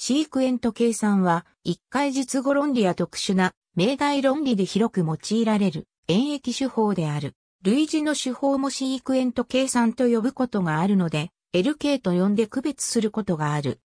シークエント計算は、一回術語論理や特殊な命題論理で広く用いられる演疫手法である。類似の手法もシークエント計算と呼ぶことがあるので、LK と呼んで区別することがある。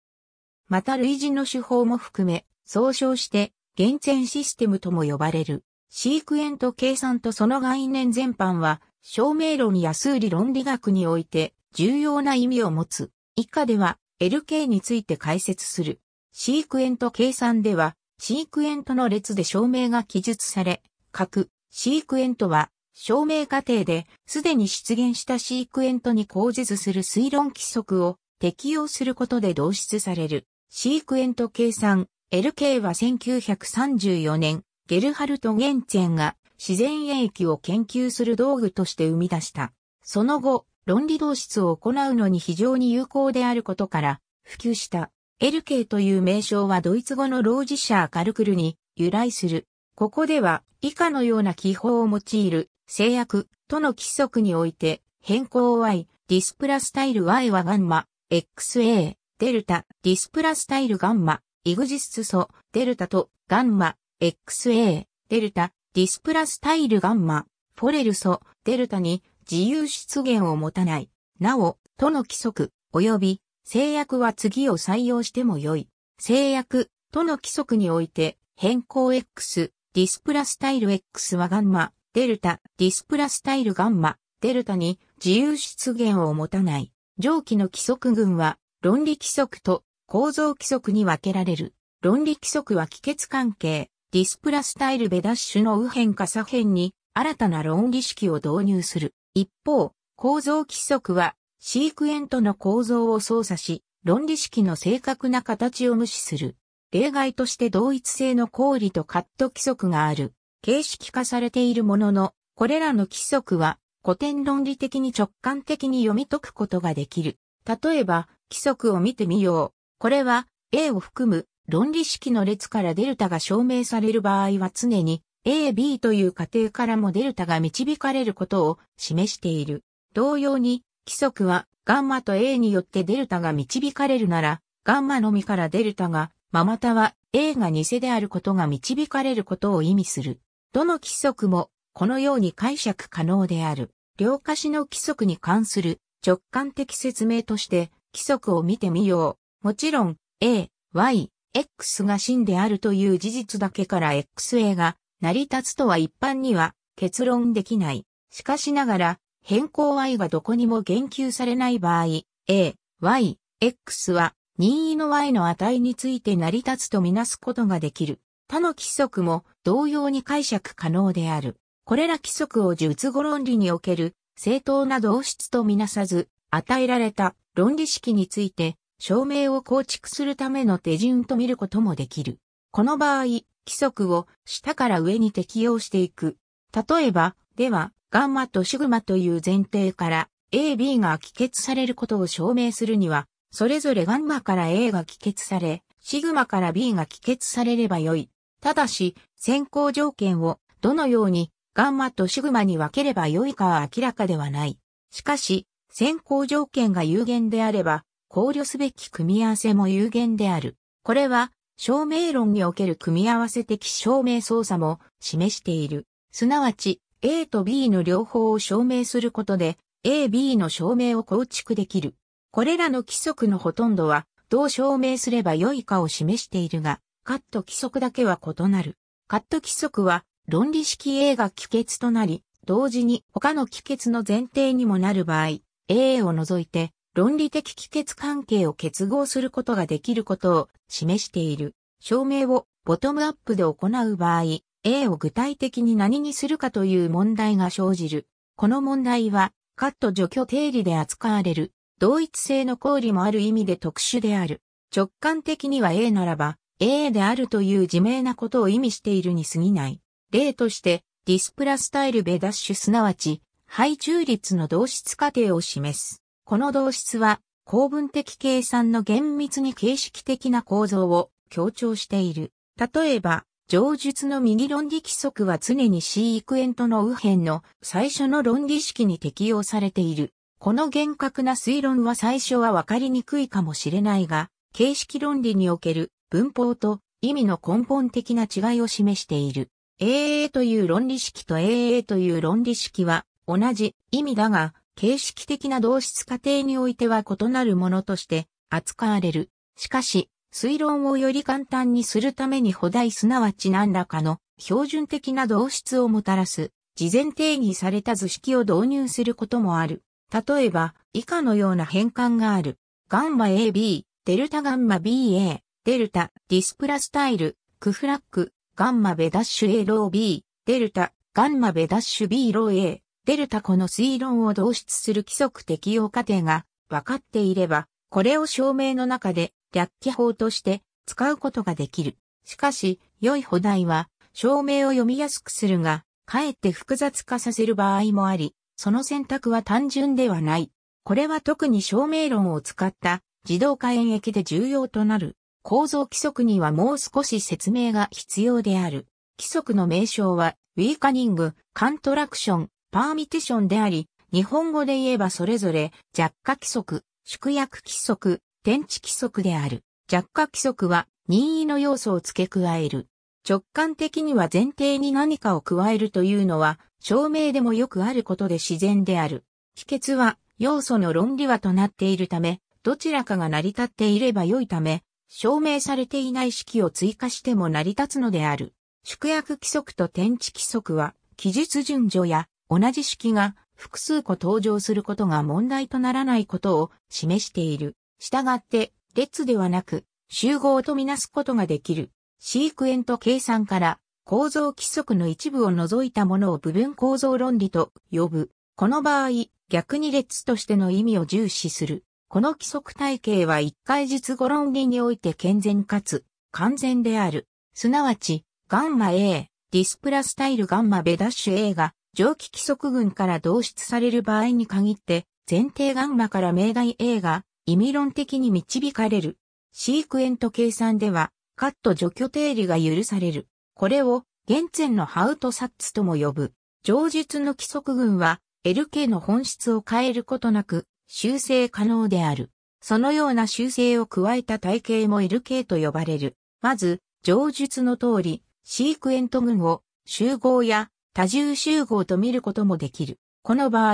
また類似の手法も含め、総称して、厳選システムとも呼ばれる。シークエント計算とその概念全般は、証明論や数理論理学において重要な意味を持つ。以下では、LK について解説する。シークエント計算では、シークエントの列で証明が記述され、各シークエントは、証明過程で、すでに出現したシークエントに口実する推論規則を適用することで導出される。シークエント計算、LK は1934年、ゲルハルト・ゲンツェンが自然演疫を研究する道具として生み出した。その後、論理導出を行うのに非常に有効であることから普及した。エルケという名称はドイツ語の老子者カルクルに由来する。ここでは以下のような記法を用いる制約との規則において変更 y、ディスプラスタイル y はガンマ、xa、デルタ、ディスプラスタイルガンマ、イグジスソ、デルタとガンマ、xa、デルタ、ディスプラスタイルガンマ、フォレルソ、デルタに自由出現を持たない。なお、との規則、及び制約は次を採用しても良い。制約との規則において、変更 X、ディスプラスタイル X はガンマ、デルタ、ディスプラスタイルガンマ、デルタに自由出現を持たない。上記の規則群は、論理規則と構造規則に分けられる。論理規則は帰結関係、ディスプラスタイルベダッシュの右辺か左辺に新たな論理式を導入する。一方、構造規則はシークエントの構造を操作し、論理式の正確な形を無視する。例外として同一性の公理とカット規則がある。形式化されているものの、これらの規則は古典論理的に直感的に読み解くことができる。例えば、規則を見てみよう。これは A を含む論理式の列からデルタが証明される場合は常に A、B という過程からもデルタが導かれることを示している。同様に規則は、ガンマと A によってデルタが導かれるなら、ガンマのみからデルタが、ままたは A が偽であることが導かれることを意味する。どの規則も、このように解釈可能である。両化子の規則に関する直感的説明として、規則を見てみよう。もちろん、A、Y、X が真であるという事実だけから XA が成り立つとは一般には結論できない。しかしながら、変更 y がどこにも言及されない場合、a、y、x は任意の y の値について成り立つとみなすことができる。他の規則も同様に解釈可能である。これら規則を述語論理における正当な同質とみなさず、与えられた論理式について証明を構築するための手順と見ることもできる。この場合、規則を下から上に適用していく。例えば、では、ガンマとシグマという前提から A、B が帰結されることを証明するには、それぞれガンマから A が帰結され、シグマから B が帰結されればよい。ただし、先行条件をどのようにガンマとシグマに分ければよいかは明らかではない。しかし、先行条件が有限であれば、考慮すべき組み合わせも有限である。これは、証明論における組み合わせ的証明操作も示している。すなわち、A と B の両方を証明することで A、B の証明を構築できる。これらの規則のほとんどはどう証明すればよいかを示しているが、カット規則だけは異なる。カット規則は論理式 A が帰結となり、同時に他の帰結の前提にもなる場合、A を除いて論理的帰結関係を結合することができることを示している。証明をボトムアップで行う場合、A を具体的に何にするかという問題が生じる。この問題は、カット除去定理で扱われる、同一性の公理もある意味で特殊である。直感的には A ならば、A であるという自明なことを意味しているに過ぎない。例として、ディスプラスタイルベダッシュすなわち、配中率の同質過程を示す。この同質は、公文的計算の厳密に形式的な構造を強調している。例えば、上述の右論理規則は常に C イクエントの右辺の最初の論理式に適用されている。この厳格な推論は最初はわかりにくいかもしれないが、形式論理における文法と意味の根本的な違いを示している。AA という論理式と AA という論理式は同じ意味だが、形式的な同質過程においては異なるものとして扱われる。しかし、推論をより簡単にするために補題すなわち何らかの標準的な導出をもたらす、事前定義された図式を導入することもある。例えば、以下のような変換がある。ガンマ AB、デルタガンマ BA、デルタ、ディスプラスタイル、クフラック、ガンマベダッシュ A ロー B、デルタ、ガンマベダッシュ B ロー A、デルタこの推論を導出する規則適用過程が分かっていれば、これを証明の中で略記法として使うことができる。しかし、良い補題は、証明を読みやすくするが、かえって複雑化させる場合もあり、その選択は単純ではない。これは特に証明論を使った自動化演疫で重要となる。構造規則にはもう少し説明が必要である。規則の名称は、ウィーカニング、カントラクション、パーミティションであり、日本語で言えばそれぞれ、弱化規則、縮約規則、天地規則である。弱化規則は任意の要素を付け加える。直感的には前提に何かを加えるというのは、証明でもよくあることで自然である。秘訣は、要素の論理はとなっているため、どちらかが成り立っていれば良いため、証明されていない式を追加しても成り立つのである。宿約規則と天地規則は、記述順序や同じ式が複数個登場することが問題とならないことを示している。従って、列ではなく、集合とみなすことができる。シークエント計算から構造規則の一部を除いたものを部分構造論理と呼ぶ。この場合、逆に列としての意味を重視する。この規則体系は一回述語論理において健全かつ完全である。すなわち、ガンマ A、ディスプラスタイルガンマベダッシュ A が蒸気規則群から導出される場合に限って、前提ガンマから命題 A が意味論的に導かれる。シークエント計算では、カット除去定理が許される。これを、原点のハウトサッツとも呼ぶ。上述の規則群は、LK の本質を変えることなく、修正可能である。そのような修正を加えた体系も LK と呼ばれる。まず、上述の通り、シークエント群を集合や多重集合と見ることもできる。この場合、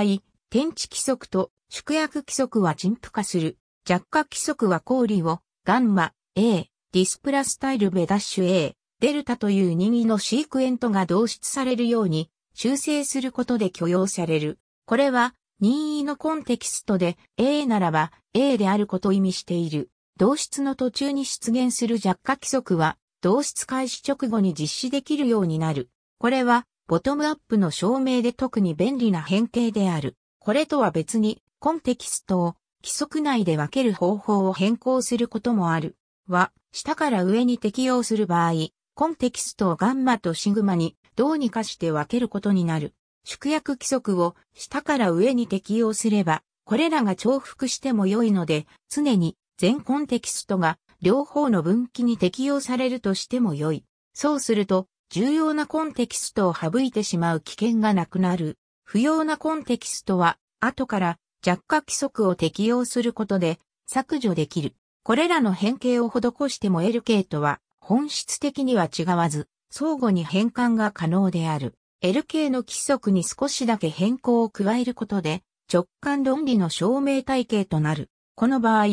天地規則と縮約規則は陳腐化する。弱化規則は氷を、ガンマ、A、ディスプラスタイルベダッシュ A、デルタという任意のシークエントが導出されるように修正することで許容される。これは任意のコンテキストで A ならば A であることを意味している。導出の途中に出現する弱化規則は導出開始直後に実施できるようになる。これはボトムアップの証明で特に便利な変形である。これとは別にコンテキストを規則内で分ける方法を変更することもある。は、下から上に適用する場合、コンテキストをガンマとシグマにどうにかして分けることになる。縮約規則を下から上に適用すれば、これらが重複しても良いので、常に全コンテキストが両方の分岐に適用されるとしても良い。そうすると、重要なコンテキストを省いてしまう危険がなくなる。不要なコンテキストは、後から弱化規則を適用することで削除できる。これらの変形を施しても LK とは本質的には違わず、相互に変換が可能である。LK の規則に少しだけ変更を加えることで、直感論理の証明体系となる。この場合、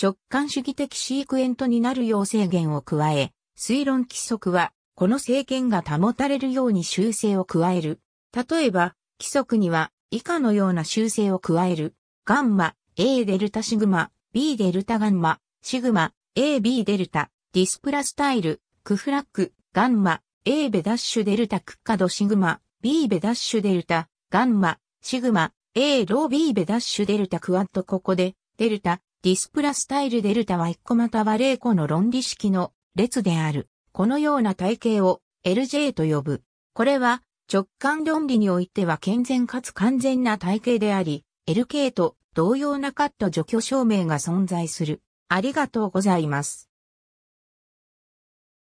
直感主義的シークエントになるよう制限を加え、推論規則は、この制限が保たれるように修正を加える。例えば、規則には、以下のような修正を加える。ガンマ、A デルタシグマ、B デルタガンマ、シグマ、AB デルタ、ディスプラスタイル、クフラック、ガンマ、A ベダッシュデルタクッカドシグマ、B ベダッシュデルタ、ガンマ、シグマ、A ロー B ベダッシュデルタクワッドここで、デルタ、ディスプラスタイルデルタは1個または0個の論理式の列である。このような体系を LJ と呼ぶ。これは直感論理においては健全かつ完全な体系であり、LK と同様なカット除去証明が存在する。ありがとうございます。